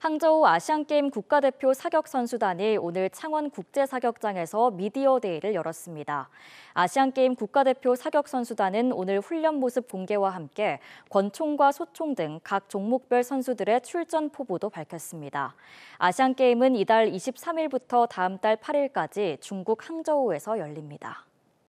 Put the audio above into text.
항저우 아시안게임 국가대표 사격선수단이 오늘 창원 국제사격장에서 미디어데이를 열었습니다. 아시안게임 국가대표 사격선수단은 오늘 훈련 모습 공개와 함께 권총과 소총 등 각 종목별 선수들의 출전 포부도 밝혔습니다. 아시안게임은 이달 23일부터 다음 달 8일까지 중국 항저우에서 열립니다.